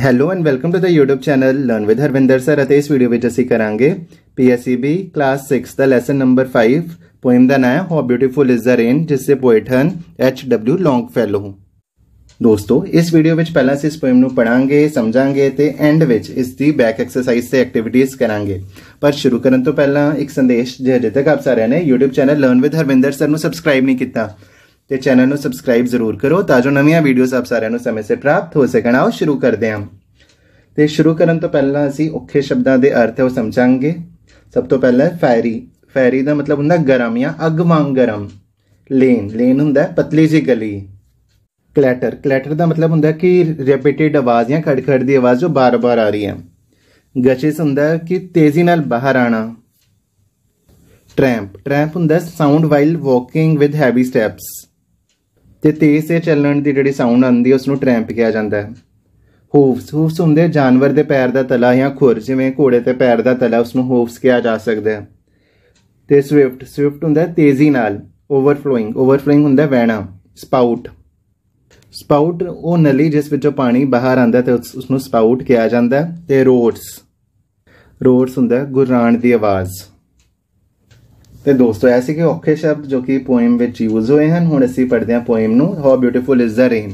Hello and welcome to the YouTube channel learn with Harvinder sir ਅਤੇ ਇਸ video ਵਿੱਚ ਅਸੀਂ ਕਰਾਂਗੇ PSEB ਕਲਾਸ 6 ਦਾ ਲੈਸਨ ਨੰਬਰ 5 ਪੋਇਮ ਦਾ ਨਾਮ ਹੈ how beautiful is the rain ਜਿਸ ਦੇ ਪੋਇਟ ਹਨ ਐਚ ਡਬਲਯੂ ਲੌਂਗਫੈਲੋ ਦੋਸਤੋ ਇਸ ਵੀਡੀਓ ਵਿੱਚ ਪਹਿਲਾਂ ਅਸੀਂ ਇਸ ਪੋਇਮ ਨੂੰ ਪੜਾਂਗੇ ਸਮਝਾਂਗੇ ਤੇ ਐਂਡ ਵਿੱਚ ਇਸ ਦੀ ਬੈਕ ਐਕਸਰਸਾਈਜ਼ ਤੇ ਐਕਟੀਵਿਟੀਜ਼ ਕਰਾਂਗੇ ਪਰ ਸ਼ੁਰੂ ਕਰਨ ਤੋਂ ਪਹਿਲਾਂ ਇੱਕ ਸੰਦੇਸ਼ ਜੇ ਅਜੇ ਤੱਕ ਆਪ ਸਾਰਿਆਂ ਨੇ YouTube channel learn with Harvinder sir ਨੂੰ ਸਬਸਕ੍ਰਾਈਬ ਨਹੀਂ ਕੀਤਾ ਤੇ ਚੈਨਲ ਨੂੰ ਸਬਸਕ੍ਰਾਈਬ ਜ਼ਰੂਰ ਕਰੋ ਤਾਂ ਜੋ ਨਵੀਆਂ ਵੀਡੀਓਜ਼ ਆਪ ਸਾਰਿਆਂ ਨੂੰ ਸਮੇਂ ਸਿਰ ਪ੍ਰਾਪਤ ਹੋ ਸਕਣ ਆਓ ਸ਼ੁਰੂ ਕਰਦੇ ਹਾਂ ਤੇ ਸ਼ੁਰੂ ਕਰਨ ਤੋਂ ਪਹਿਲਾਂ ਅਸੀਂ ਔਖੇ ਸ਼ਬਦਾਂ ਦੇ ਅਰਥ ਉਹ ਸਮਝਾਂਗੇ ਸਭ ਤੋਂ ਪਹਿਲਾਂ ਫੈਰੀ ਫੈਰੀ ਦਾ ਮਤਲਬ ਹੁੰਦਾ ਗਰਮ ਜਾਂ ਅੱਗ ਵਾਂਗ ਗਰਮ ਲੇਨ ਲੇਨ ਹੁੰਦਾ ਪਤਲੀ ਜੀ ਗਲੀ ਕਲੈਟਰ ਕਲੈਟਰ ਦਾ ਮਤਲਬ ਹੁੰਦਾ ਕਿ ਰਿਪੀਟਿਡ ਆਵਾਜ਼ ਜਾਂ ਖੜਖੜ ਦੀ ਆਵਾਜ਼ ਜੋ ਬਾਰ-ਬਾਰ ਆ ਰਹੀ ਹੈ ਗਚੇ ਹੁੰਦਾ ਕਿ ਤੇਜ਼ੀ ਨਾਲ ਬਾਹਰ ਆਣਾ ਟ੍ਰੈਂਪ ਟ੍ਰੈਂਪ ਹੁੰਦਾ sound while walking with heavy steps ਤੇ ਤੇਜ਼ ਸੇ ਚੱਲਣ ਦੀ ਜਿਹੜੀ ਸਾਊਂਡ ਆਉਂਦੀ ਉਸ ਨੂੰ ਟ੍ਰੈਂਪ ਕਿਹਾ ਜਾਂਦਾ ਹੈ ਹੂਫਸ ਹੂਫਸ ਹੁੰਦੇ ਜਾਨਵਰ ਦੇ ਪੈਰ ਦਾ ਤਲਾ ਜਾਂ ਖੁਰ ਜਿਵੇਂ ਘੋੜੇ ਤੇ ਪੈਰ ਦਾ ਤਲਾ ਉਸ ਨੂੰ ਹੂਫਸ ਕਿਹਾ ਜਾ ਸਕਦਾ ਹੈ ਤੇ ਸਵਿਫਟ ਸਵਿਫਟ ਹੁੰਦਾ ਤੇਜ਼ੀ ਨਾਲ ਓਵਰਫਲੋਇੰਗ ਓਵਰਫਲੋਇੰਗ ਹੁੰਦਾ ਵਹਿਣਾ ਸਪਾਊਟ ਸਪਾਊਟ ਉਹ ਨਲੀ ਜਿਸ ਵਿੱਚੋਂ ਪਾਣੀ ਬਾਹਰ ਆਂਦਾ ਤੇ ਉਸ ਨੂੰ ਸਪਾਊਟ ਕਿਹਾ ਜਾਂਦਾ ਤੇ ਰੋਟਸ ਰੋਟਸ ਹੁੰਦਾ ਗੁਰਾਣ ਦੀ ਆਵਾਜ਼ ਤੇ ਦੋਸਤੋ ਐ ਕਿ ਔਖੇ ਸ਼ਬਦ ਜੋ ਕਿ ਪੋਇਮ ਵਿੱਚ ਯੂਜ਼ ਹੋਏ ਹਨ ਹੁਣ ਅਸੀਂ ਪੜ੍ਹਦੇ ਹਾਂ ਪੋਇਮ ਨੂੰ how beautiful is the rain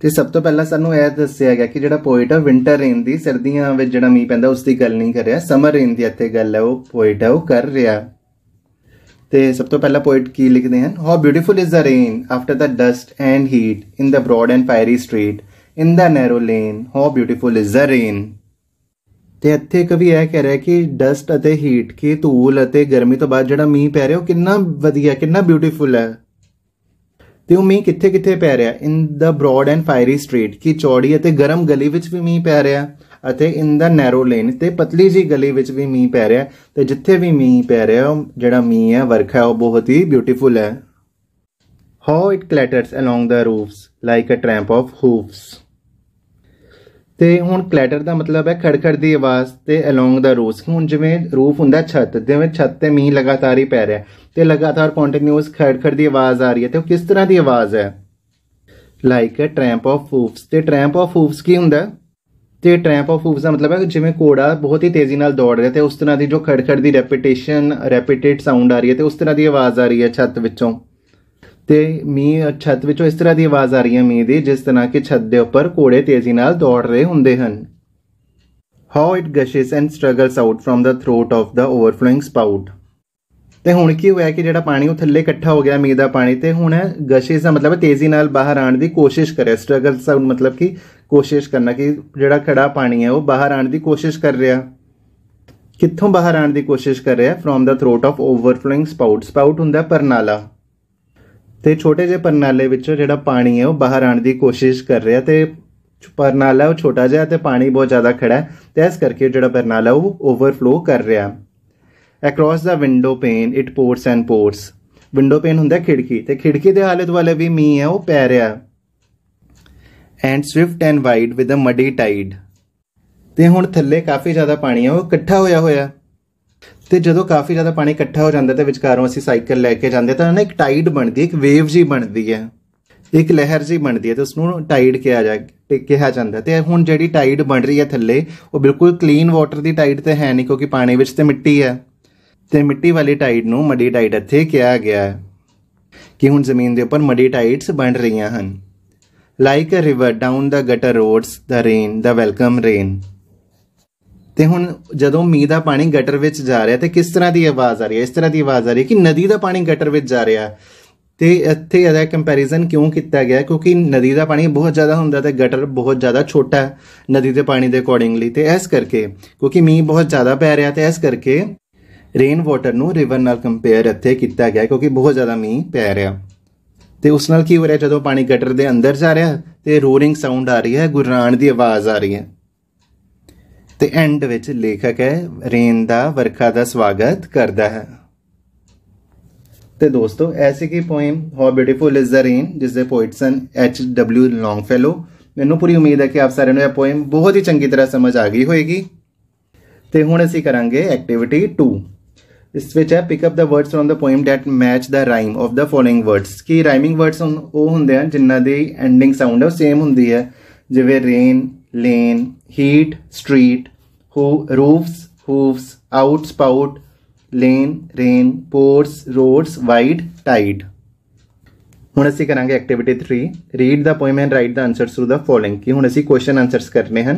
ਤੇ ਸਭ ਤੋਂ ਪਹਿਲਾਂ ਸਾਨੂੰ ਇਹ ਦੱਸਿਆ ਗਿਆ ਕਿ ਜਿਹੜਾ ਪੋਇਟ ਆ ਵਿంటర్ ਰੇਨ ਦੀ ਸਰਦੀਆਂ ਵਿੱਚ ਜਿਹੜਾ ਮੀਂਹ ਪੈਂਦਾ ਉਸ ਦੀ ਗੱਲ ਨਹੀਂ ਕਰ ਰਿਹਾ ਸਮਰ ਰੇਨ ਦੀ ਇੱਥੇ ਗੱਲ ਹੈ ਉਹ ਪੋਇਟ ਆ ਉਹ ਕਰ ਰਿਹਾ ਤੇ ਸਭ ਤੋਂ ਪਹਿਲਾਂ ਪੋਇਟ ਕੀ ਲਿਖਦੇ ਹਨ how beautiful is the rain after the dust and heat in the broad and fiery street in the narrow lane how beautiful is the rain ਤੇ ਇੱਥੇ ਕਵੀ ਇਹ ਕਹਿ ਰਿਹਾ ਕਿ ਡਸਟ ਅਤੇ ਹੀਟ ਕੀ ਧੂਲ ਅਤੇ ਗਰਮੀ ਤੋਂ ਬਾਅਦ ਜਿਹੜਾ ਮੀਂਹ ਪੈ ਰਿਹਾ ਉਹ ਕਿੰਨਾ ਵਧੀਆ ਕਿੰਨਾ ਬਿਊਟੀਫੁਲ ਹੈ ਤੇ ਉਹ ਮੀਂਹ ਕਿੱਥੇ ਕਿੱਥੇ ਪੈ ਰਿਹਾ in the broad and fiery street ਕੀ ਚੌੜੀ ਅਤੇ ਗਰਮ ਗਲੀ ਵਿੱਚ ਵੀ ਮੀਂਹ ਪੈ ਰਿਹਾ ਅਤੇ ਇਨ ਦਾ ਨੈਰੋ ਲੇਨ ਤੇ ਪਤਲੀ ਜੀ ਗਲੀ ਵਿੱਚ ਵੀ ਮੀਂਹ ਪੈ ਰਿਹਾ ਤੇ ਜਿੱਥੇ ਵੀ ਮੀਂਹ ਪੈ ਰਿਹਾ ਜਿਹੜਾ ਮੀਂਹ ਹੈ ਵਰਖਾ ਹੈ ਉਹ ਬਹੁਤ ਹੀ ਬਿਊਟੀਫੁਲ ਹੈ how it clatters along the roofs like a tramp of hooves ਤੇ ਹੁਣ ਕਲੈਟਰ ਦਾ ਮਤਲਬ ਹੈ ਖੜਖੜ ਦੀ ਆਵਾਜ਼ ਤੇ ਅਲੋਂਗ ਦਾ ਰੋਸ ਹੁਣ ਜਿਵੇਂ ਰੂਫ ਹੁੰਦਾ ਛੱਤ ਜਿਵੇਂ ਛੱਤ ਤੇ ਮੀਂਹ ਲਗਾਤਾਰ ਹੀ ਪੈ ਰਿਹਾ ਤੇ ਲਗਾਤਾਰ ਕੰਟੀਨਿਊਸ ਖੜਖੜ ਦੀ ਆਵਾਜ਼ ਆ ਰਹੀ ਹੈ ਤੇ ਉਹ ਕਿਸ ਤਰ੍ਹਾਂ ਦੀ ਆਵਾਜ਼ ਹੈ like a tramp of hooves ਤੇ ਟ੍ਰੈਂਪ ਆਫ ਹੂਫਸ ਕੀ ਹੁੰਦਾ ਤੇ ਟ੍ਰੈਂਪ ਆਫ ਹੂਫਸ ਦਾ ਮਤਲਬ ਹੈ ਜਿਵੇਂ ਕੋੜਾ ਬਹੁਤ ਹੀ ਤੇਜ਼ੀ ਨਾਲ ਦੌੜ ਰਿਹਾ ਤੇ ਉਸ ਤਰ੍ਹਾਂ ਦੀ ਜੋ ਖੜਖੜ ਦੀ ਰੈਪੀਟੇਸ਼ਨ ਰੈਪੀਟੇਡ ਸਾਊਂਡ ਆ ਰਹੀ ਹੈ ਤੇ ਉਸ ਤਰ੍ਹਾਂ ਦੀ ਆਵਾਜ਼ ਆ ਰਹੀ ਹੈ ਛੱਤ ਵਿੱਚੋਂ ਤੇ ਮੀਂਹ ਛੱਤ ਵਿੱਚੋਂ ਇਸ ਤਰ੍ਹਾਂ ਦੀ ਆਵਾਜ਼ ਆ ਰਹੀ ਹੈ ਮੀਂਹ ਦੀ ਜਿਸ ਤਰ੍ਹਾਂ ਕਿ ਛੱਤ ਦੇ ਉੱਪਰ ਕੋੜੇ ਤੇਜ਼ੀ ਨਾਲ ਦੌੜ ਰਹੇ ਹੁੰਦੇ ਹਨ how it gushes and struggles out from the throat of the overflowing spout ਤੇ ਹੁਣ ਕੀ ਹੋਇਆ ਕਿ ਜਿਹੜਾ ਪਾਣੀ ਉਹ ਥੱਲੇ ਇਕੱਠਾ ਹੋ ਗਿਆ ਮੀਂਹ ਦਾ ਪਾਣੀ ਤੇ ਹੁਣ ਗਸ਼ਸ ਦਾ ਮਤਲਬ ਹੈ ਤੇਜ਼ੀ ਨਾਲ ਬਾਹਰ ਆਣ ਦੀ ਕੋਸ਼ਿਸ਼ ਕਰੇ ਸਟਰਗਲਸ ਆਊਟ ਮਤਲਬ ਕਿ ਕੋਸ਼ਿਸ਼ ਕਰਨਾ ਕਿ ਜਿਹੜਾ ਖੜਾ ਪਾਣੀ ਹੈ ਉਹ ਬਾਹਰ ਆਣ ਦੀ ਕੋਸ਼ਿਸ਼ ਕਰ ਰਿਹਾ ਕਿੱਥੋਂ ਬਾਹਰ ਆਣ ਦੀ ਕੋਸ਼ਿਸ਼ ਕਰ ਰਿਹਾ from the throat of overflowing spout spout ਹੁੰਦਾ ਪਰਨਾਲਾ ਤੇ ਛੋਟੇ ਜਿਹੇ ਪਰਨਾਲੇ ਵਿੱਚੋਂ ਜਿਹੜਾ ਪਾਣੀ ਹੈ ਉਹ ਬਾਹਰ ਆਣ ਦੀ ਕੋਸ਼ਿਸ਼ ਕਰ ਰਿਹਾ ਤੇ ਪਰਨਾਲਾ ਉਹ ਛੋਟਾ ਜਿਹਾ ਤੇ ਪਾਣੀ ਬਹੁਤ ਜ਼ਿਆਦਾ ਖੜਾ ਹੈ ਤੇ ਇਸ ਕਰਕੇ ਜਿਹੜਾ ਪਰਨਾਲਾ ਉਹ ਓਵਰਫਲੋ ਕਰ ਰਿਹਾ across the window pane it pours and pours window pane ਹੁੰਦਾ ਖਿੜਕੀ ਤੇ ਖਿੜਕੀ ਦੇ ਹਾਲਤ ਵਾਲੇ ਵੀ ਮੀ ਹੈ ਉਹ ਪੈ ਰਿਹਾ and swift and wide with a muddy tide ਤੇ ਹੁਣ ਥੱਲੇ ਕਾਫੀ ਜ਼ਿਆਦਾ ਪਾਣੀ ਹੈ ਉਹ ਇਕੱਠਾ ਹੋਇਆ ਹੋਇਆ ਤੇ ਜਦੋਂ ਕਾਫੀ ਜ਼ਿਆਦਾ ਪਾਣੀ ਇਕੱਠਾ ਹੋ ਜਾਂਦਾ ਤੇ ਵਿਚਕਾਰੋਂ ਅਸੀਂ ਸਾਈਕਲ ਲੈ ਕੇ ਜਾਂਦੇ ਤਾਂ ਨਾ ਇੱਕ ਟਾਈਡ ਬਣਦੀ ਹੈ ਇੱਕ ਵੇਵ ਜੀ ਬਣਦੀ ਹੈ ਇੱਕ ਲਹਿਰ ਜੀ ਬਣਦੀ ਹੈ ਤੇ ਉਸ ਨੂੰ ਟਾਈਡ ਕਿਹਾ ਜਾ ਕਿਹਾ ਜਾਂਦਾ ਤੇ ਹੁਣ ਜਿਹੜੀ ਟਾਈਡ ਬਣ ਰਹੀ ਹੈ ਥੱਲੇ ਉਹ ਬਿਲਕੁਲ ਕਲੀਨ ਵਾਟਰ ਦੀ ਟਾਈਡ ਤੇ ਹੈ ਨਹੀਂ ਕਿਉਂਕਿ ਪਾਣੀ ਵਿੱਚ ਤੇ ਮਿੱਟੀ ਹੈ ਤੇ ਮਿੱਟੀ ਵਾਲੀ ਟਾਈਡ ਨੂੰ ਮੱਡੀ ਟਾਈਡ ਇੱਥੇ ਕਿਹਾ ਗਿਆ ਹੈ ਕਿ ਹੁਣ ਜ਼ਮੀਨ ਦੇ ਉੱਪਰ ਮੱਡੀ ਟਾਈਡਸ ਬਣ ਰਹੀਆਂ ਹਨ like a river down the gutter roads the rain the welcome rain ਤੇ ਹੁਣ ਜਦੋਂ ਮੀਂਹ ਦਾ ਪਾਣੀ ਗਟਰ ਵਿੱਚ ਜਾ ਰਿਹਾ ਤੇ ਕਿਸ ਤਰ੍ਹਾਂ ਦੀ ਆਵਾਜ਼ ਆ ਰਹੀ ਹੈ ਇਸ ਤਰ੍ਹਾਂ ਦੀ ਆਵਾਜ਼ ਆ ਰਹੀ ਹੈ ਕਿ ਨਦੀ ਦਾ ਪਾਣੀ ਗਟਰ ਵਿੱਚ ਜਾ ਰਿਹਾ ਤੇ ਇੱਥੇ ਇਹਦਾ ਕੰਪੈਰੀਜ਼ਨ ਕਿਉਂ ਕੀਤਾ ਗਿਆ ਕਿਉਂਕਿ ਨਦੀ ਦਾ ਪਾਣੀ ਬਹੁਤ ਜ਼ਿਆਦਾ ਹੁੰਦਾ ਤੇ ਗਟਰ ਬਹੁਤ ਜ਼ਿਆਦਾ ਛੋਟਾ ਹੈ ਨਦੀ ਦੇ ਪਾਣੀ ਦੇ ਅਕੋਰਡਿੰਗਲੀ ਤੇ ਇਸ ਕਰਕੇ ਕਿਉਂਕਿ ਮੀਂਹ ਬਹੁਤ ਜ਼ਿਆਦਾ ਪੈ ਰਿਹਾ ਤੇ ਇਸ ਕਰਕੇ ਰੇਨ ਵਾਟਰ ਨੂੰ ਰਿਵਰ ਨਾਲ ਕੰਪੇਅਰ ਇੱਥੇ ਕੀਤਾ ਗਿਆ ਕਿਉਂਕਿ ਬਹੁਤ ਜ਼ਿਆਦਾ ਮੀਂਹ ਪੈ ਰਿਹਾ ਤੇ ਉਸ ਨਾਲ ਕੀ ਹੋ ਰਿਹਾ ਜਦੋਂ ਪਾਣੀ ਗਟਰ ਦੇ ਅੰਦਰ ਜਾ ਰਿਹਾ ਤੇ ਰੋਰਿੰਗ ਸਾਊਂਡ ਆ ਰਹੀ ਹੈ ਗੁਰਰਾਣ ਦੀ ਆਵਾਜ਼ ਆ ਰਹੀ ਹੈ ਤੇ ਐਂਡ ਵਿੱਚ ਲੇਖਕ ਹੈ ਰੇਨ ਦਾ ਵਰਖਾ ਦਾ ਸਵਾਗਤ ਕਰਦਾ ਹੈ ਤੇ ਦੋਸਤੋ ਐਸੀ ਕੀ poem how beautiful is the rain ਜਿਸ ਦੇ ਪੋਇਟ ਸਨ ਐਚ ਡਬਲਯੂ ਲੌਂਗਫੈਲੋ ਮੈਨੂੰ ਪੂਰੀ ਉਮੀਦ ਹੈ ਕਿ ਆਪ ਸਾਰਿਆਂ ਨੂੰ ਇਹ ਪੋਇਮ ਬਹੁਤ ਹੀ ਚੰਗੀ ਤਰ੍ਹਾਂ ਸਮਝ ਆ ਗਈ ਹੋਵੇਗੀ ਤੇ ਹੁਣ ਅਸੀਂ ਕਰਾਂਗੇ ਐਕਟੀਵਿਟੀ 2 ਇਸ ਵਿੱਚ ਹੈ pick up the words from the poem that match the rhyme of the following words ਕੀ ਰਾਈਮਿੰਗ ਵਰਡਸ ਉਹ ਹੁੰਦੇ ਹਨ ਜਿਨ੍ਹਾਂ ਦੀ ਐਂਡਿੰਗ ਸਾਊਂਡ ਹੈ ਸੇਮ ਹੁੰਦੀ ਹੈ ਜਿਵੇਂ rain lane, heat, street, ho roofs, hooves, outspout, lane, rain, ports, roads, wide, tide. हूँ असं करा activity three read the poem and write the answer through the following कि हूँ असं क्वेश्चन आंसरस करने हैं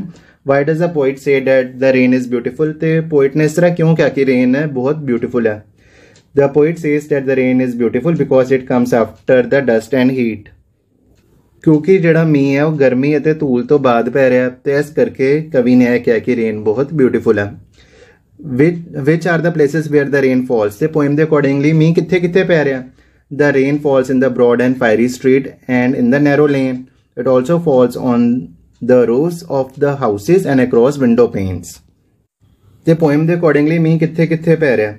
why does the poet say that the rain is beautiful तो poet ने इस तरह क्यों क्या कि रेन है बहुत ब्यूटीफुल है the poet says that the rain is beautiful because it comes after the dust and heat ਕਿਉਂਕਿ ਜਿਹੜਾ ਮੀਂਹ ਹੈ ਉਹ ਗਰਮੀ ਅਤੇ ਧੂਲ ਤੋਂ ਬਾਅਦ ਪੈ ਰਿਹਾ ਤੇ ਇਸ ਕਰਕੇ ਕਵੀ ਨੇ ਇਹ ਕਿਹਾ ਕਿ ਰੇਨ ਬਹੁਤ ਬਿਊਟੀਫੁਲ ਹੈ which which are the places where the rain falls ਤੇ ਪੋਇਮ ਦੇ ਅਕੋਰਡਿੰਗਲੀ ਮੀਂਹ ਕਿੱਥੇ ਕਿੱਥੇ ਪੈ ਰਿਹਾ the rain falls in the broad and fiery street and in the narrow lane it also falls on the rows of the houses and across window panes ਤੇ poem ਦੇ accordingly ਮੀਂਹ ਕਿੱਥੇ ਕਿੱਥੇ ਪੈ ਰਿਹਾ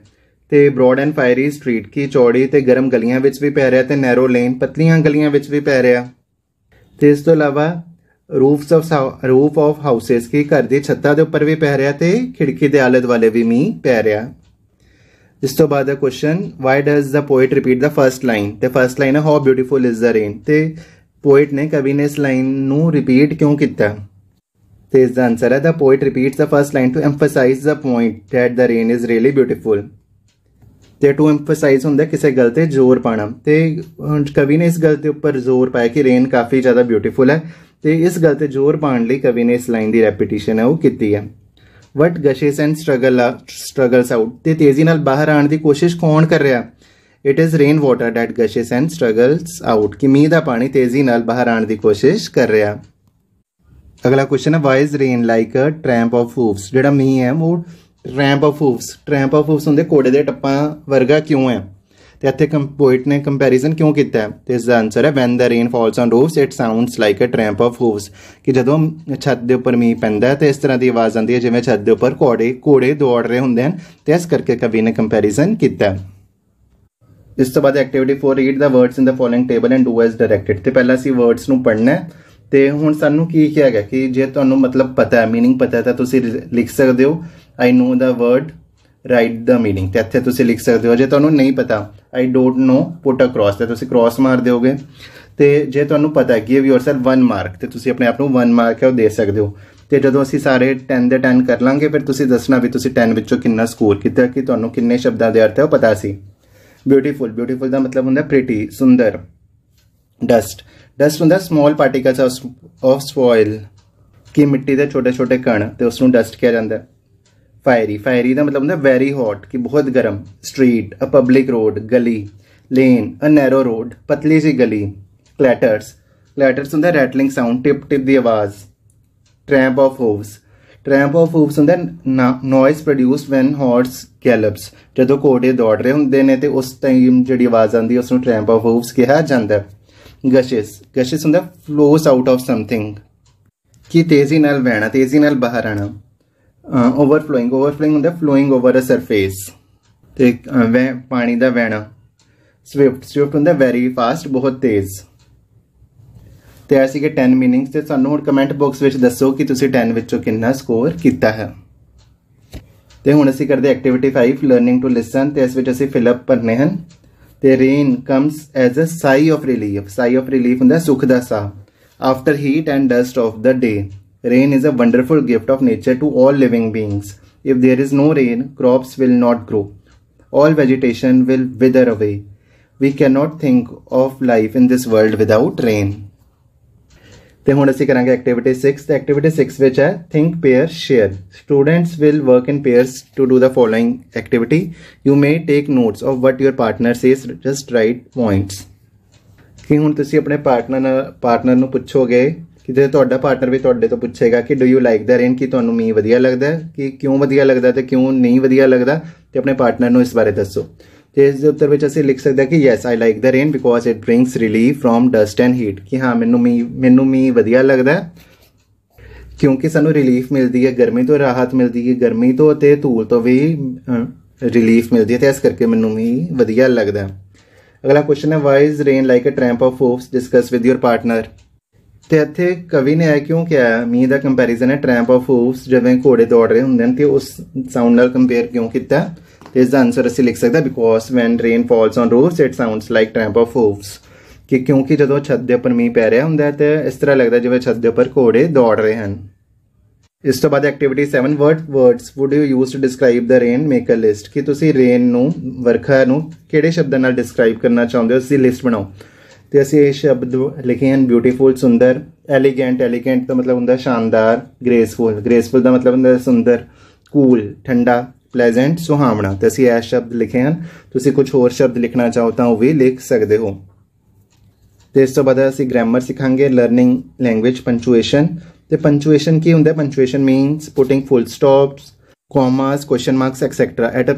ਤੇ ਬ੍ਰੋਡ ਐਂਡ ਫਾਇਰੀ ਸਟਰੀਟ ਕੀ ਚੌੜੀ ਤੇ ਗਰਮ ਗਲੀਆਂ ਵਿੱਚ ਵੀ ਪੈ ਰਿਹਾ ਤੇ ਨੈਰੋ ਲੇਨ ਪਤਲੀਆਂ ਗਲੀਆਂ ਵਿੱਚ ਵੀ ਪੈ ਰਿਹਾ ਤੇ ਇਸ ਤੋਂ ਇਲਾਵਾ roofs of roof of houses ਕੀ ਘਰ ਦੇ ਛੱਤਾਂ ਦੇ ਉੱਪਰ ਵੀ ਪੈ ਰਿਹਾ ਤੇ ਖਿੜਕੀ ਦੇ ਆਲੇ ਦੁਆਲੇ ਵੀ ਮੀਂਹ ਪੈ ਰਿਹਾ ਇਸ ਤੋਂ ਬਾਅਦ the question why does the poet repeat the first line ਤੇ ਫਰਸਟ ਲਾਈਨ ਹੈ how beautiful is the rain ਤੇ ਪੋਇਟ ਨੇ ਕਵੀ ਨੇ ਇਸ ਲਾਈਨ ਨੂੰ ਰਿਪੀਟ ਕਿਉਂ ਕੀਤਾ ਤੇ ਇਸ ਦਾ ਆਨਸਰ ਹੈ the poet repeats the first line to emphasize the point that the rain is really beautiful ਤੇ ਟੂ ਐਮਫਸਾਈਜ਼ ਹੁੰਦਾ ਕਿਸੇ ਗੱਲ ਤੇ ਜ਼ੋਰ ਪਾਣਾ ਤੇ ਕਵੀ ਨੇ ਇਸ ਗੱਲ ਤੇ ਉੱਪਰ ਜ਼ੋਰ ਪਾਇਆ ਕਿ ਰੇਨ ਕਾਫੀ ਜ਼ਿਆਦਾ ਬਿਊਟੀਫੁਲ ਹੈ ਤੇ ਇਸ ਗੱਲ ਤੇ ਜ਼ੋਰ ਪਾਣ ਲਈ ਕਵੀ ਨੇ ਇਸ ਲਾਈਨ ਦੀ ਰੈਪੀਟੀਸ਼ਨ ਹੈ ਉਹ ਕੀਤੀ ਹੈ what gushes and struggle struggles out ਤੇ ਤੇਜ਼ੀ ਨਾਲ ਬਾਹਰ ਆਣ ਦੀ ਕੋਸ਼ਿਸ਼ ਕੌਣ ਕਰ ਰਿਹਾ it is rain water that gushes and struggles out ਕਿ ਮੀਂਹ ਦਾ ਪਾਣੀ ਤੇਜ਼ੀ ਨਾਲ ਬਾਹਰ ਆਣ ਦੀ ਕੋਸ਼ਿਸ਼ ਕਰ ਰਿਹਾ ਅਗਲਾ ਕੁਐਸਚਨ ਹੈ why is rain like a tramp of hooves ਜਿਹੜਾ ਮੀਂਹ ਹੈ ਉਹ tramp of hooves tramp of hooves ਹੁੰਦੇ ਕੋੜੇ ਦੇ ਟੱਪਾਂ ਵਰਗਾ ਕਿਉਂ ਹੈ ਤੇ ਇੱਥੇ ਕੰਪੋਇਟ ਨੇ ਕੰਪੈਰੀਜ਼ਨ ਕਿਉਂ ਕੀਤਾ ਹੈ ਤੇ ਇਸ ਦਾ ਆਨਸਰ ਹੈ when the rain falls on roofs it sounds like a tramp of hooves ਕਿ ਜਦੋਂ ਛੱਤ ਦੇ ਉੱਪਰ ਮੀਂਹ ਪੈਂਦਾ ਹੈ ਤੇ ਇਸ ਤਰ੍ਹਾਂ ਦੀ ਆਵਾਜ਼ ਆਉਂਦੀ ਹੈ ਜਿਵੇਂ ਛੱਤ ਦੇ ਉੱਪਰ ਕੋੜੇ ਕੋੜੇ ਦੌੜ ਰਹੇ ਹੁੰਦੇ ਹਨ ਤੇ ਇਸ ਕਰਕੇ ਕਵੀ ਨੇ ਕੰਪੈਰੀਜ਼ਨ ਕੀਤਾ ਇਸ ਤੋਂ ਬਾਅਦ activity 4 read the words in the following table and do as directed ਤੇ ਪਹਿਲਾਂ ਅਸੀਂ ਵਰਡਸ ਨੂੰ ਪੜ੍ਹਨਾ ਹੈ ਤੇ ਹੁਣ ਸਾਨੂੰ ਕੀ ਕਿਹਾ ਗਿਆ ਕਿ ਜੇ ਤੁਹਾਨੂੰ ਮਤਲਬ ਪਤਾ ਹੈ मीनिंग ਪਤਾ ਹੈ ਤਾਂ ਤੁਸੀਂ ਲਿਖ ਸਕਦੇ ਹੋ I know the word write the meaning ਤੇ ਇੱਥੇ ਤੁਸੀਂ ਲਿਖ ਸਕਦੇ ਹੋ ਜੇ ਤੁਹਾਨੂੰ ਨਹੀਂ ਪਤਾ I don't know put a cross ਤੇ ਤੁਸੀਂ ਕ੍ਰਾਸ ਮਾਰ ਦਿਓਗੇ ਤੇ ਜੇ ਤੁਹਾਨੂੰ ਪਤਾ ਹੈ ਗਿਵ ਯੋਰਸੈਲਫ 1 ਮਾਰਕ ਤੇ ਤੁਸੀਂ ਆਪਣੇ ਆਪ ਨੂੰ 1 ਮਾਰਕ ਹੈ ਉਹ ਦੇ ਸਕਦੇ ਹੋ ਤੇ ਜਦੋਂ ਅਸੀਂ ਸਾਰੇ 10 ਦੇ 10 ਕਰ ਲਾਂਗੇ ਫਿਰ ਤੁਸੀਂ ਦੱਸਣਾ ਵੀ ਤੁਸੀਂ 10 ਵਿੱਚੋਂ ਕਿੰਨਾ ਸਕੋਰ ਕੀਤਾ ਕਿ ਤੁਹਾਨੂੰ ਕਿੰਨੇ ਸ਼ਬਦਾਂ ਦੇ ਅਰਥ ਹੈ ਉਹ ਪਤਾ ਸੀ ਬਿਊਟੀਫੁਲ ਬਿਊਟੀਫੁਲ ਦਾ ਮਤਲਬ ਹੁੰਦਾ ਪ੍ਰੀਟੀ ਸੁੰਦਰ ਡਸਟ ਡਸਟ ਹੁੰਦਾ ਸਮਾਲ ਪਾਰਟੀਕਲਸ ਆਫ ਸੋਇਲ ਕੀ ਮਿੱਟੀ ਦੇ ਛੋਟੇ ਛੋਟੇ ਕਣ ਤੇ ਉਸ ਨੂੰ ਡਸਟ ਕਿਹਾ ਜਾਂਦਾ ਹੈ ਫਾਇਰੀ ਫਾਇਰੀ ਦਾ ਮਤਲਬ ਹੁੰਦਾ ਵੈਰੀ ਹੌਟ ਕਿ ਬਹੁਤ ਗਰਮ ਸਟਰੀਟ ਅ ਪਬਲਿਕ ਰੋਡ ਗਲੀ ਲੇਨ ਅ ਨੈਰੋ ਰੋਡ ਪਤਲੀ ਜੀ ਗਲੀ ਕਲੈਟਰਸ ਕਲੈਟਰਸ ਹੁੰਦਾ ਰੈਟਲਿੰਗ ਸਾਊਂਡ ਟਿਪ ਟਿਪ ਦੀ ਆਵਾਜ਼ tramp of hooves tramp of hooves ਹੁੰਦਾ noise produce when horse gallops ਜਦੋਂ ਘੋੜੇ ਦੌੜ ਰਹੇ ਹੁੰਦੇ ਨੇ ਤੇ ਉਸ ਟਾਈਮ ਜਿਹੜੀ ਆਵਾਜ਼ ਆਉਂਦੀ ਉਸ ਨੂੰ ਟ੍ਰੈਂਪ ਆਫ ਹੂਵਸ ਕਿਹਾ ਜਾਂਦਾ ਗਸ਼ਿਸ ਗਸ਼ਿਸ ਹੁੰਦਾ ਫਲੋਸ ਆਊਟ ਆਫ ਸਮਥਿੰਗ ਕੀ ਤੇਜ਼ੀ ਨਾਲ ਵਹਿਣਾ ਤੇਜ਼ੀ ਨਾਲ ਬਾਹਰ ਆਣਾ ਓਵਰਫਲੋਇੰਗ ਓਵਰਫਲੋਇੰਗ ਹੁੰਦਾ ਫਲੋਇੰਗ ਓਵਰ ਅ ਸਰਫੇਸ ਤੇ ਵੈ ਪਾਣੀ ਦਾ ਵਹਿਣਾ ਸਵਿਫਟ ਸਵਿਫਟ ਹੁੰਦਾ ਵੈਰੀ ਫਾਸਟ ਬਹੁਤ ਤੇਜ਼ ਤੇ ਐਸੀ ਕਿ 10 ਮੀਨਿੰਗਸ ਤੇ ਸਾਨੂੰ ਹੁਣ ਕਮੈਂਟ ਬਾਕਸ ਵਿੱਚ ਦੱਸੋ ਕਿ ਤੁਸੀਂ 10 ਵਿੱਚੋਂ ਕਿੰਨਾ ਸਕੋਰ ਕੀਤਾ ਹੈ ਤੇ ਹੁਣ ਅਸੀਂ ਕਰਦੇ ਐਕਟੀਵਿਟੀ 5 ਲਰਨਿੰਗ ਟੂ ਲਿਸਨ ਤੇ ਇਸ ਵਿੱਚ ਅਸੀਂ ਫਿਲ ਅਪ ਕਰਨੇ ਹਨ ਤੇ rain comes as a sigh of relief sigh of relief ਹੁੰਦਾ ਸੁਖ ਦਾ ਸਾਹ after heat and dust of the day Rain is a wonderful gift of nature to all living beings. If there is no rain, crops will not grow. All vegetation will wither away. We cannot think of life in this world without rain. ਤੇ ਹੁਣ ਅਸੀਂ ਕਰਾਂਗੇ activity 6 ਤੇ activity 6 ਵਿੱਚ ਹੈ think pair share students will work in pairs to do the following activity you may take notes of what your partner says just write points ਕਿ ਹੁਣ ਤੁਸੀਂ ਆਪਣੇ ਪਾਰਟਨਰ ਪਾਰਟਨਰ ਨੂੰ ਪੁੱਛੋਗੇ ਕਿ ਜੇ ਤੁਹਾਡਾ ਪਾਰਟਨਰ ਵੀ ਤੁਹਾਡੇ ਤੋਂ ਪੁੱਛੇਗਾ ਕਿ do you like the rain ਕਿ ਤੁਹਾਨੂੰ ਮੀ ਵਧੀਆ ਲੱਗਦਾ ਹੈ ਕਿ ਕਿਉਂ ਵਧੀਆ ਲੱਗਦਾ ਤੇ ਕਿਉਂ ਨਹੀਂ ਵਧੀਆ ਲੱਗਦਾ ਤੇ ਆਪਣੇ ਪਾਰਟਨਰ ਨੂੰ ਇਸ ਬਾਰੇ ਦੱਸੋ ਤੇ ਇਸ ਦੇ ਉੱਤਰ ਵਿੱਚ ਅਸੀਂ ਲਿਖ ਸਕਦੇ ਹਾਂ ਕਿ yes I like the rain because it brings relief from dust and heat ਕਿ ਹਾਂ ਮੈਨੂੰ ਮੀ ਮੈਨੂੰ ਮੀ ਵਧੀਆ ਲੱਗਦਾ ਕਿਉਂਕਿ ਸਾਨੂੰ ਰਿਲੀਫ ਮਿਲਦੀ ਹੈ ਗਰਮੀ ਤੋਂ ਰਾਹਤ ਮਿਲਦੀ ਹੈ ਗਰਮੀ ਤੋਂ ਤੇ ਧੂਲ ਤੋਂ ਵੀ ਰਿਲੀਫ ਮਿਲਦੀ ਹੈ ਤੇ ਇਸ ਕਰਕੇ ਮੈਨੂੰ ਮੀ ਵਧੀਆ ਲੱਗਦਾ ਅਗਲਾ ਕੁਐਸਚਨ ਹੈ why is rain like a tramp of hooves discuss with your partner ਤੇ ਇੱਥੇ ਕਵੀ ਨੇ ਇਹ ਕਿਉਂ ਕਿਹਾ ਮੀ ਦਾ ਕੰਪੈਰੀਜ਼ਨ ਹੈ ਟ੍ਰੈਂਪ ਆਫ ਹੂਫਸ ਜਿਵੇਂ ਘੋੜੇ ਦੌੜ ਰਹੇ ਹੁੰਦੇ ਨੇ ਤੇ ਉਸ ਸਾਊਂਡ ਨਾਲ ਕੰਪੇਅਰ ਕਿਉਂ ਕੀਤਾ ਤੇ ਇਸ ਦਾ ਆਨਸਰ ਅਸੀਂ ਲਿਖ ਸਕਦੇ because when rain falls on roofs it sounds like tramp of hooves ਕਿ ਕਿਉਂਕਿ ਜਦੋਂ ਛੱਤ ਦੇ ਉੱਪਰ ਮੀਂਹ ਪੈ ਰਿਹਾ ਹੁੰਦਾ ਤੇ ਇਸ ਤਰ੍ਹਾਂ ਲੱਗਦਾ ਜਿਵੇਂ ਛੱਤ ਦੇ ਉੱਪਰ ਘੋੜੇ ਦੌੜ ਰਹੇ ਹਨ ਇਸ ਤੋਂ ਬਾਅਦ activity 7 word words would you use to describe the rain make a list ਕਿ ਤੁਸੀਂ ਰੇਨ ਨੂੰ ਵਰਖਾ ਨੂੰ ਕਿਹੜੇ ਸ਼ਬਦਾਂ ਨਾਲ ਡਿਸਕ੍ਰਾਈਬ ਕਰਨਾ ਚਾਹੁੰਦੇ ਹੋ ਉਸ ਦੀ ਲਿਸਟ ਬਣਾਓ ਤੇ ਅਸੀਂ ਇਹ ਸ਼ਬਦ ਲਿਖੇ ਹਨ ਬਿਊਟੀਫੁਲ ਸੁੰਦਰ ਐਲੀਗੈਂਟ ਐਲੀਗੈਂਟ ਦਾ ਮਤਲਬ ਹੁੰਦਾ ਸ਼ਾਨਦਾਰ ਗ੍ਰੇਸਫੁਲ ਗ੍ਰੇਸਫੁਲ ਦਾ ਮਤਲਬ ਹੁੰਦਾ ਸੁੰਦਰ ਕੂਲ ਠੰਡਾ ਪਲੇਜ਼ੈਂਟ ਸੁਹਾਵਣਾ ਤੇ ਅਸੀਂ ਇਹ ਸ਼ਬਦ ਲਿਖੇ ਹਨ ਤੁਸੀਂ ਕੁਝ ਹੋਰ ਸ਼ਬਦ ਲਿਖਣਾ ਚਾਹੋ ਤਾਂ ਉਹ ਵੀ ਲਿਖ ਸਕਦੇ ਹੋ ਤੇ ਇਸ ਤੋਂ ਬਾਅਦ ਅਸੀਂ ਗ੍ਰਾਮਰ ਸਿਖਾਂਗੇ ਲਰਨਿੰਗ ਲੈਂਗੁਏਜ ਪੰਚੁਏਸ਼ਨ ਤੇ ਪੰਚੁਏਸ਼ਨ ਕੀ ਹੁੰਦਾ punctuation means putting full stops commas question marks etcetera at a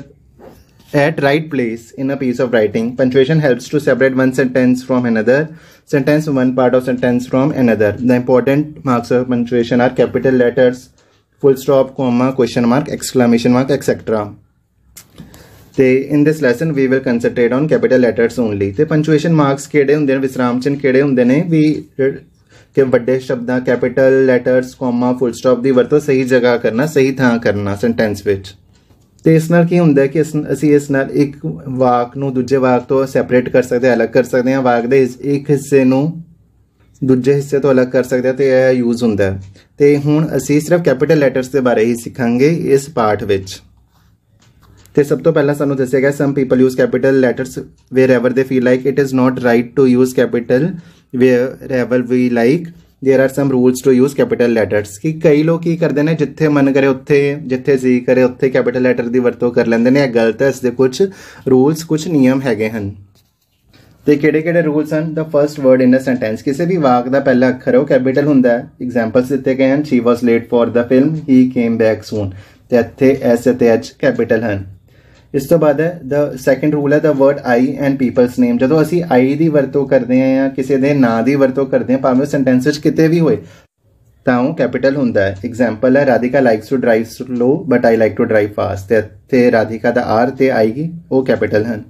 at right place in a piece of writing. Punctuation helps to separate one sentence from another, sentence one part of sentence from another. The important marks of punctuation are capital letters, full stop, comma, question mark, exclamation mark, etc. ਤੇ in this lesson we will concentrate on capital letters only ਤੇ punctuation marks ਕਿਹੜੇ ਹੁੰਦੇ ਨੇ ਵਿਸਰਾਮ ਚਿੰਨ ਕਿਹੜੇ ਹੁੰਦੇ ਨੇ ਵੀ ਕਿ ਵੱਡੇ ਸ਼ਬਦਾਂ capital letters comma full stop ਦੀ ਵਰਤੋਂ ਸਹੀ ਜਗ੍ਹਾ ਕਰਨਾ ਸਹੀ ਥਾਂ ਕਰਨਾ ਸੈਂਟੈਂਸ ਵਿੱਚ ਤੇ ਇਸ ਨਾਲ ਕੀ ਹੁੰਦਾ ਕਿ ਅਸੀਂ ਇਸ ਨਾਲ ਇੱਕ ਵਾਕ ਨੂੰ ਦੂਜੇ ਵਾਕ ਤੋਂ ਸੈਪਰੇਟ ਕਰ ਸਕਦੇ ਹਾਂ ਅਲੱਗ ਕਰ ਸਕਦੇ ਹਾਂ ਵਾਕ ਦੇ ਇੱਕ ਹਿੱਸੇ ਨੂੰ ਦੂਜੇ ਹਿੱਸੇ ਤੋਂ ਅਲੱਗ ਕਰ ਸਕਦੇ ਹਾਂ ਤੇ ਇਹ ਯੂਜ਼ ਹੁੰਦਾ ਤੇ ਹੁਣ ਅਸੀਂ ਸਿਰਫ ਕੈਪੀਟਲ ਲੈਟਰਸ ਦੇ ਬਾਰੇ ਹੀ ਸਿੱਖਾਂਗੇ ਇਸ ਪਾਠ ਵਿੱਚ ਤੇ ਸਭ ਤੋਂ ਪਹਿਲਾਂ ਸਾਨੂੰ ਦੱਸਿਆ ਗਿਆ some people use capital letters wherever they feel like it is not right to use capital wherever we like there are some rules to use capital letters ਕਿ ਕਈ ਲੋਕ ਕੀ ਕਰਦੇ ਨੇ ਜਿੱਥੇ ਮਨ ਕਰੇ ਉੱਥੇ ਜਿੱਥੇ ਜੀ ਕਰੇ ਉੱਥੇ ਕੈਪੀਟਲ ਲੈਟਰ ਦੀ ਵਰਤੋਂ ਕਰ ਲੈਂਦੇ ਨੇ ਇਹ ਗਲਤ ਹੈ ਇਸ ਦੇ ਕੁਝ ਰੂਲਸ ਕੁਝ ਨਿਯਮ ਹੈਗੇ ਹਨ ਤੇ ਕਿਹੜੇ ਕਿਹੜੇ ਰੂਲਸ ਹਨ the first word in a sentence ਕਿਸੇ ਵੀ ਵਾਕ ਦਾ ਪਹਿਲਾ ਅੱਖਰ ਉਹ ਕੈਪੀਟਲ ਹੁੰਦਾ ਹੈ ਐਗਜ਼ਾਮਪਲਸ ਦਿੱਤੇ ਗਏ ਹਨ she was late for the film he came back soon ਤੇ ਇੱਥੇ ਐਸ ਤੇ ਐਚ ਕੈਪੀਟਲ ਹਨ ਇਸ ਤੋਂ ਬਾਅਦ ਹੈ ਦਾ ਸੈਕੰਡ ਰੂਲ ਹੈ the word I and people's name ਜਦੋਂ ਅਸੀਂ ਆਈ ਦੀ ਵਰਤੋਂ ਕਰਦੇ ਆ ਜਾਂ ਕਿਸੇ ਦੇ ਨਾਂ ਦੀ ਵਰਤੋਂ ਕਰਦੇ ਆ ਭਾਵੇਂ ਸੈਂਟੈਂਸ ਵਿੱਚ ਕਿਤੇ ਵੀ ਹੋਏ ਤਾਂ ਉਹ ਕੈਪੀਟਲ ਹੁੰਦਾ ਹੈ ਐਗਜ਼ਾਮਪਲ ਹੈ Radhika likes to drive slow but I like to drive fast ਤੇ ਰਾਧਿਕਾ ਦਾ ਆਰ ਤੇ ਆਈ ਉਹ ਕੈਪੀਟਲ ਹਨ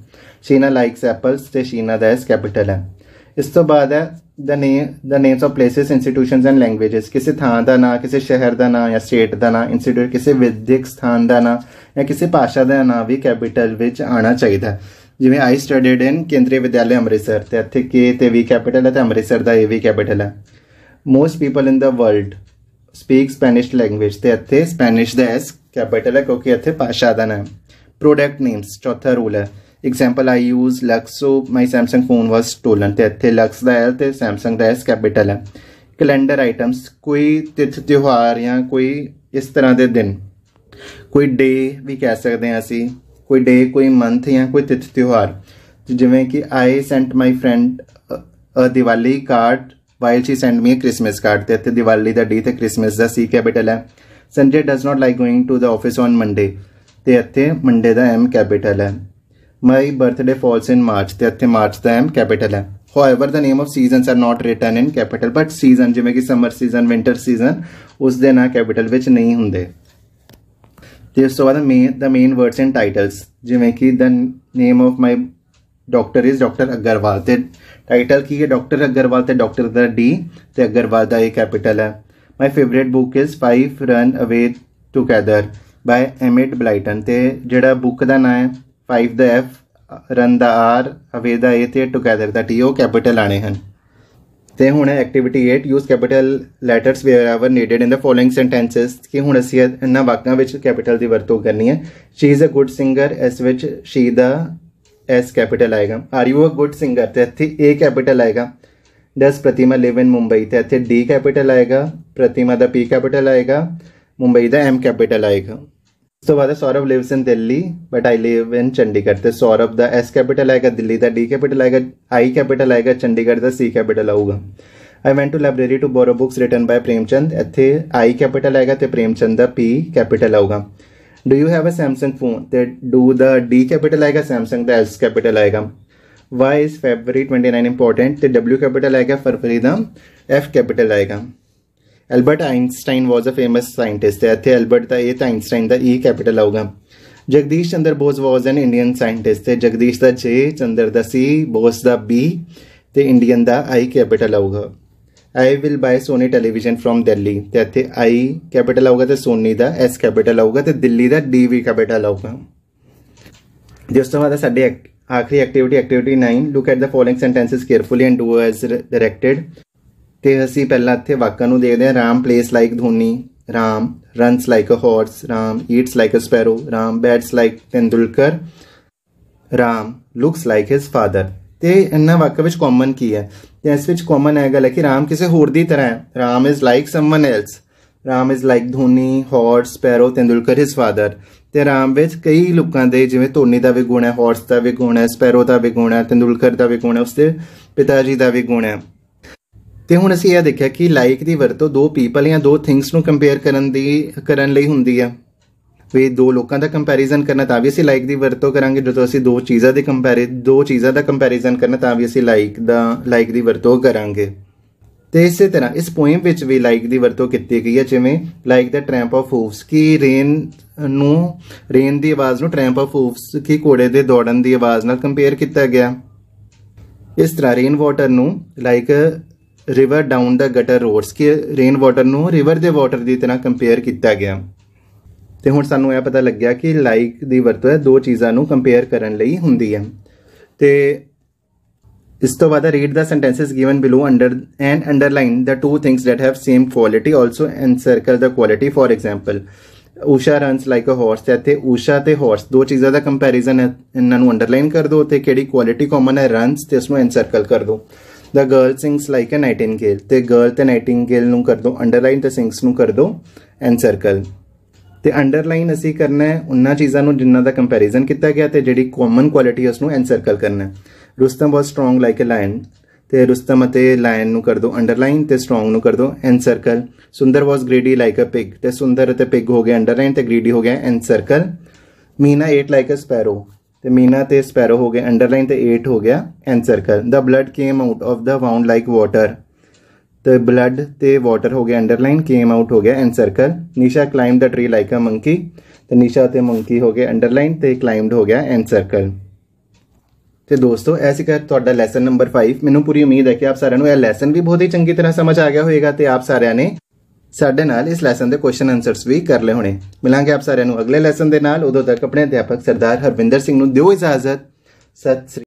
ਸ਼ੀਨਾ ਲਾਈਕਸ ਐਪਲਸ ਤੇ ਸ਼ੀਨਾ ਦਾ ਐਸ ਕੈਪੀਟਲ ਹੈ ਇਸ ਤੋਂ ਬਾਅਦ ਹੈ the name the names of places institutions and languages ਕਿਸੇ ਥਾਂ ਦਾ ਨਾਂ ਕਿਸੇ ਸ਼ਹਿਰ ਦਾ ਨਾਂ ਜਾਂ ਸਟੇਟ ਦਾ ਨਾਂ ਇੰਸਟੀਟਿਊਟ ਕਿਸੇ ਵਿਦਿਅਕ ਸਥਾਨ ਦਾ ਨਾਂ ਜਾਂ ਕਿਸੇ ਭਾਸ਼ਾ ਦਾ ਨਾਂ ਵੀ ਕੈਪੀਟਲ ਵਿੱਚ ਆਣਾ ਚਾਹੀਦਾ ਜਿਵੇਂ ਆਈ ਸਟੱਡੀਡ ਇਨ ਕੇਂਦਰੀ ਵਿਦਿਆਲਿਆ ਅੰਮ੍ਰਿਤਸਰ ਤੇ ਇੱਥੇ ਕੇ ਤੇ ਵੀ ਕੈਪੀਟਲ ਹੈ ਤੇ ਅੰਮ੍ਰਿਤਸਰ ਦਾ ਇਹ ਵੀ ਕੈਪੀਟਲ ਹੈ most people in the world speak Spanish language ਤੇ ਇੱਥੇ ਸਪੈਨਿਸ਼ ਦਾ ਐਸ ਕੈਪੀਟਲ ਹੈ ਕਿਉਂਕਿ ਇੱਥੇ ਭਾਸ਼ਾ ਦਾ ਨਾਮ ਪ੍ਰੋਡਕਟ ਨੇਮਸ ਚੌਥਾ ਰੂਲ ਹੈ example I use Lux so my Samsung phone was stolen ਤੇ ਇੱਥੇ ਲਕਸ ਦਾ ਐਲ ਤੇ ਸੈਮਸੰਗ ਦਾ ਐਸ ਕੈਪੀਟਲ ਹੈ ਕੈਲੰਡਰ ਆਈਟਮਸ ਕੋਈ ਤਿਥ ਤਿਹਾਰ ਜਾਂ ਕੋਈ ਇਸ ਤਰ੍ਹਾਂ ਦੇ ਦਿਨ ਕੋਈ ਡੇ ਵੀ ਕਹਿ ਸਕਦੇ ਹਾਂ ਅਸੀਂ ਕੋਈ ਡੇ ਕੋਈ ਮੰਥ ਜਾਂ ਕੋਈ ਤਿਥ ਤਿਹਾਰ ਜਿਵੇਂ ਕਿ I sent my friend a Diwali card while she send me a Christmas card ਤੇ ਇੱਥੇ ਦੀਵਾਲੀ ਦਾ ਡੀ ਤੇ ਕ੍ਰਿਸਮਸ ਦਾ ਸੀ ਕੈਪੀਟਲ ਹੈ Sanjay does not like going to the office on Monday ਤੇ ਇੱਥੇ ਮੰਡੇ ਦਾ ਐਮ ਕੈਪੀਟਲ ਹੈ My birthday falls in March ਤੇ ਇੱਥੇ ਮਾਰਚ ਦਾ ਐਮ ਕੈਪੀਟਲ ਹੈ however the name of seasons are not written in capital but season ਜਿਵੇਂ ਕਿ ਸਮਰ ਸੀਜ਼ਨ ਵਿంటర్ ਸੀਜ਼ਨ ਉਸ ਦੇ ਨਾਂ ਕੈਪੀਟਲ ਵਿੱਚ ਨਹੀਂ ਹੁੰਦੇ ਤੇ ਉਸ ਤੋਂ ਬਾਅਦ main the main words and titles ਜਿਵੇਂ ਕਿ the name of my doctor is doctor Agarwal ਤੇ ਟਾਈਟਲ ਕੀ ਹੈ ਡਾਕਟਰ ਅਗਰਵਾਲ ਤੇ ਡਾਕਟਰ ਦਾ ਡੀ ਤੇ ਅਗਰਵਾਲ ਦਾ ਇਹ ਕੈਪੀਟਲ ਹੈ my favourite book is 5 run away together by Enid Blyton ਤੇ ਜਿਹੜਾ ਬੁੱਕ ਦਾ ਨਾਮ ਹੈ 5 the f run the r away the a they together that e o capital aane han ਤੇ ਹੁਣ activity 8 use capital letters wherever needed in the following sentences ਕਿ ਹੁਣ ਅਸੀਂ ਇਹਨਾਂ ਵਾਕਾਂ ਵਿੱਚ ਕੈਪੀਟਲ ਦੀ ਵਰਤੋਂ ਕਰਨੀ ਹੈ she is a good singer ਇਸ ਵਿੱਚ ਸ਼ੀ ਦਾ एस कैपिटल आएगा are you a good singer तो इतने ए कैपिटल आएगा दस प्रतिमा लिव इन मुंबई तो इतने डी कैपिटल आएगा प्रतिमा का पी कैपिटल आएगा मुंबई का एम कैपिटल आएगा तो बात है Saurabh lives in Delhi but I live in Chandigarh तो सौरभ द एस कैपिटल आएगा दिल्ली द डी कैपिटल आएगा आई कैपिटल आएगा चंडीगढ़ द सी कैपिटल आऊगा I went to library to borrow books written by Premchand इतने आई कैपिटल आएगा तो प्रेमचंद द पी कैपिटल आऊगा do you have a Samsung phone तो डू द डी कैपिटल आएगा सैमसंग द एस कैपिटल आएगा why is February twenty nine important तो डब्ल्यू कैपिटल आएगा फरवरी द एफ कैपिटल आएगा Albert Einstein was a famous scientist ਹੈ ਇੱਥੇ ਐਲਬਰਟ ਦਾ ਇਹ ਤਾਂ ਆਇਨਸਟਾਈਨ ਦਾ ਈ ਕੈਪੀਟਲ ਆਊਗਾ Jagdish Chandra Bose was an Indian scientist ਤੇ ਜਗਦੀਸ਼ ਦਾ ਜੇ ਚੰਦਰ ਦਾ ਸੀ ਬੋਸ ਦਾ ਬੀ ਤੇ ਇੰਡੀਅਨ ਦਾ ਆਈ ਕੈਪੀਟਲ ਆਊਗਾ I will buy Sony television from Delhi ਤੇ ਇੱਥੇ ਆਈ ਕੈਪੀਟਲ ਆਊਗਾ ਤੇ ਸੋਨੀ ਦਾ ਐਸ ਕੈਪੀਟਲ ਆਊਗਾ ਤੇ ਦਿੱਲੀ ਦਾ ਡੀ ਵੀ ਕੈਪੀਟਲ ਆਊਗਾ ਜਿਸ ਤੋਂ ਬਾਅਦ ਸਾਡੇ ਆਖਰੀ activity activity 9 look at the following sentences carefully and do as directed ਤੇ ਅਸੀਂ ਪਹਿਲਾਂ ਇੱਥੇ ਵਾਕਾਂ ਨੂੰ ਦੇਖਦੇ ਹਾਂ Ram plays like Dhoni Ram runs like a horse Ram eats like a sparrow Ram bats like Tendulkar Ram looks like his father ਤੇ ਇਹਨਾਂ ਵਾਕਾਂ ਵਿੱਚ ਕਾਮਨ ਕੀ ਹੈ ਤੇ ਇਸ ਵਿੱਚ ਕਾਮਨ ਹੈ ਗੱਲ ਹੈ ਕਿ ਰਾਮ ਕਿਸੇ ਹੋਰ ਦੀ ਤਰ੍ਹਾਂ ਹੈ Ram is like someone else Ram is like Dhoni horse sparrow Tendulkar his father ਤੇ ਰਾਮ ਵਿੱਚ ਕਈ ਲੋਕਾਂ ਦੇ ਜਿਵੇਂ ਧੋਨੀ ਦਾ ਵੀ ਗੁਣ ਹੈ ਹਾਰਸ ਦਾ ਵੀ ਗੁਣ ਹੈ ਸਪੈਰੋ ਦਾ ਵੀ ਗੁਣ ਹੈ ਤੇਂਦੁਲਕਰ ਦਾ ਵੀ ਗੁਣ ਹੈ ਉਸਦੇ ਪਿਤਾ ਜੀ ਦਾ ਵੀ ਗੁਣ ਹੈ ਤੇ ਹੁਣ ਅਸੀਂ ਇਹ ਦੇਖਿਆ ਕਿ ਲਾਈਕ ਦੀ ਵਰਤੋਂ ਦੋ ਪੀਪਲ ਜਾਂ ਦੋ ਥਿੰਗਸ ਨੂੰ ਕੰਪੇਅਰ ਕਰਨ ਦੀ ਕਰਨ ਲਈ ਹੁੰਦੀ ਆ ਵੀ ਦੋ ਲੋਕਾਂ ਦਾ ਕੰਪੈਰੀਜ਼ਨ ਕਰਨਾ ਤਾਂ ਵੀ ਅਸੀਂ ਲਾਈਕ ਦੀ ਵਰਤੋਂ ਕਰਾਂਗੇ ਜਦੋਂ ਅਸੀਂ ਦੋ ਚੀਜ਼ਾਂ ਦੇ ਕੰਪੈਰੀ ਦੋ ਚੀਜ਼ਾਂ ਦਾ ਕੰਪੈਰੀਜ਼ਨ ਕਰਨਾ ਤਾਂ ਵੀ ਅਸੀਂ ਲਾਈਕ ਦਾ ਲਾਈਕ ਦੀ ਵਰਤੋਂ ਕਰਾਂਗੇ ਤੇ ਇਸੇ ਤਰ੍ਹਾਂ ਇਸ ਪੋਇਮ ਵਿੱਚ ਵੀ ਲਾਈਕ ਦੀ ਵਰਤੋਂ ਕੀਤੀ ਗਈ ਹੈ ਜਿਵੇਂ like the tramp of hoofs ਕੀ ਰੇਨ ਨੂੰ ਰੇਨ ਦੀ ਆਵਾਜ਼ ਨੂੰ ਟ੍ਰੈਂਪ ਆਫ ਹੂਫਸ ਕੀ ਕੋੜੇ ਦੇ ਦੌੜਨ ਦੀ ਆਵਾਜ਼ ਨਾਲ ਕੰਪੇਅਰ ਕੀਤਾ ਗਿਆ ਇਸ ਤਰ੍ਹਾਂ ਰੇਨ ਵਾਟਰ ਨੂੰ like river down the gutter roads ਕਿ ਰੇਨ ਵਾਟਰ ਨੂੰ ਰਿਵਰ ਦੇ ਵਾਟਰ ਦੀ ਤਰ੍ਹਾਂ ਕੰਪੇਅਰ ਕੀਤਾ ਗਿਆ ਤੇ ਹੁਣ ਸਾਨੂੰ ਇਹ ਪਤਾ ਲੱਗਿਆ ਕਿ ਲਾਈਕ ਦੀ ਵਰਤੋਂ ਹੈ ਦੋ ਚੀਜ਼ਾਂ ਨੂੰ ਕੰਪੇਅਰ ਕਰਨ ਲਈ ਹੁੰਦੀ ਹੈ ਤੇ ਇਸ ਤੋਂ ਬਾਅਦ read the sentences given below under and underline the two things that have same quality also and circle the quality for example Usha runs like a horse ਤੇ ਇੱਥੇ ਊਸ਼ਾ ਤੇ ਹਾਰਸ ਦੋ ਚੀਜ਼ਾਂ ਦਾ ਕੰਪੈਰੀਜ਼ਨ ਹੈ ਇਹਨਾਂ ਨੂੰ ਅੰਡਰਲਾਈਨ ਕਰ ਦਿਓ ਤੇ ਕਿਹੜੀ ਕੁਆਲਿਟੀ ਕਾਮਨ ਹੈ ਰਨਸ ਤੇ ਉਸ ਨੂੰ ਐਂਡ ਸਰਕਲ ਕਰ ਦਿਓ the girl sings like a nightingale ਤੇ ਗਰਲ ਤੇ ਨਾਈਟਿੰਗੇਲ ਨੂੰ ਕਰ ਦੋ ਅੰਡਰਲਾਈਨ ਤੇ ਸਿੰਗਸ ਨੂੰ ਕਰ ਦੋ ਐਂਡ ਸਰਕਲ ਤੇ ਅੰਡਰਲਾਈਨ ਅਸੀਂ ਕਰਨਾ ਹੈ ਉਹਨਾਂ ਚੀਜ਼ਾਂ ਨੂੰ ਜਿੰਨਾਂ ਦਾ ਕੰਪੈਰੀਜ਼ਨ ਕੀਤਾ ਗਿਆ ਤੇ ਜਿਹੜੀ ਕਾਮਨ ਕੁਆਲਿਟੀ ਉਸ ਨੂੰ ਐਂਡ ਸਰਕਲ ਕਰਨਾ ਹੈ ਰੁਸਤਮ ਬਹੁਤ ਸਟਰੋਂਗ ਲਾਈਕ ਅ ਲਾਇਨ ਤੇ ਰੁਸਤਮ ਅਤੇ ਲਾਇਨ ਨੂੰ ਕਰ ਦੋ ਅੰਡਰਲਾਈਨ ਤੇ ਸਟਰੋਂਗ ਨੂੰ ਕਰ ਦੋ and circle Sundar was greedy like a pig ਤੇ ਸੁੰਦਰ ਅਤੇ ਪਿਗ ਹੋ ਗਿਆ ਅੰਡਰਲਾਈਨ ਤੇ ਗ੍ਰੀਡੀ ਹੋ ਗਿਆ and circle Meena ate like a sparrow ਤੇ ਮੀਨਾ ਤੇ ਸਪੈਰੋ ਹੋ ਗਏ ਅੰਡਰਲਾਈਨ ਤੇ 8 ਹੋ ਗਿਆ ਕਰ the blood came out of the wound like water ਤੇ ਬਲੱਡ ਤੇ ਵਾਟਰ ਹੋ ਗਿਆ ਅੰਡਰਲਾਈਨ ਕੇਮ ਆਊਟ ਹੋ ਗਿਆ ਕਰ Nisha climb the tree like a monkey ਤੇ ਨੀਸ਼ਾ ਤੇ ਮੰਕੀ ਹੋ ਗਏ ਅੰਡਰਲਾਈਨ ਤੇ ਕਲਾਈਮਡ ਹੋ ਗਿਆ ਕਰ ਤੇ ਦੋਸਤੋ ਐ ਕਰ ਤੁਹਾਡਾ ਲੈਸਨ ਨੰਬਰ 5 ਮੈਨੂੰ ਪੂਰੀ ਉਮੀਦ ਹੈ ਕਿ ਆਪ ਸਾਰਿਆਂ ਨੂੰ ਇਹ ਲੈਸਨ ਵੀ ਬਹੁਤ ਹੀ ਚੰਗੀ ਤਰ੍ਹਾਂ ਸਮਝ ਆ ਗਿਆ ਹੋਵੇਗਾ ਤੇ ਆਪ ਸਾਰਿਆਂ ਨੇ ਸਾਡੇ ਨਾਲ ਇਸ ਲੈਸਨ ਦੇ ਕੁਐਸਚਨ ਆਨਸਰਸ ਵੀ ਕਰ ਲਏ ਹੋਣੇ ਮਿਲਾਂਗੇ ਆਪ ਸਾਰਿਆਂ ਨੂੰ ਅਗਲੇ ਲੈਸਨ ਦੇ ਨਾਲ ਉਦੋਂ ਤੱਕ ਆਪਣੇ ਅਧਿਆਪਕ ਸਰਦਾਰ ਹਰਵਿੰਦਰ ਸਿੰਘ ਨੂੰ ਦਿਓ ਇਜਾਜ਼ਤ ਸਤਿ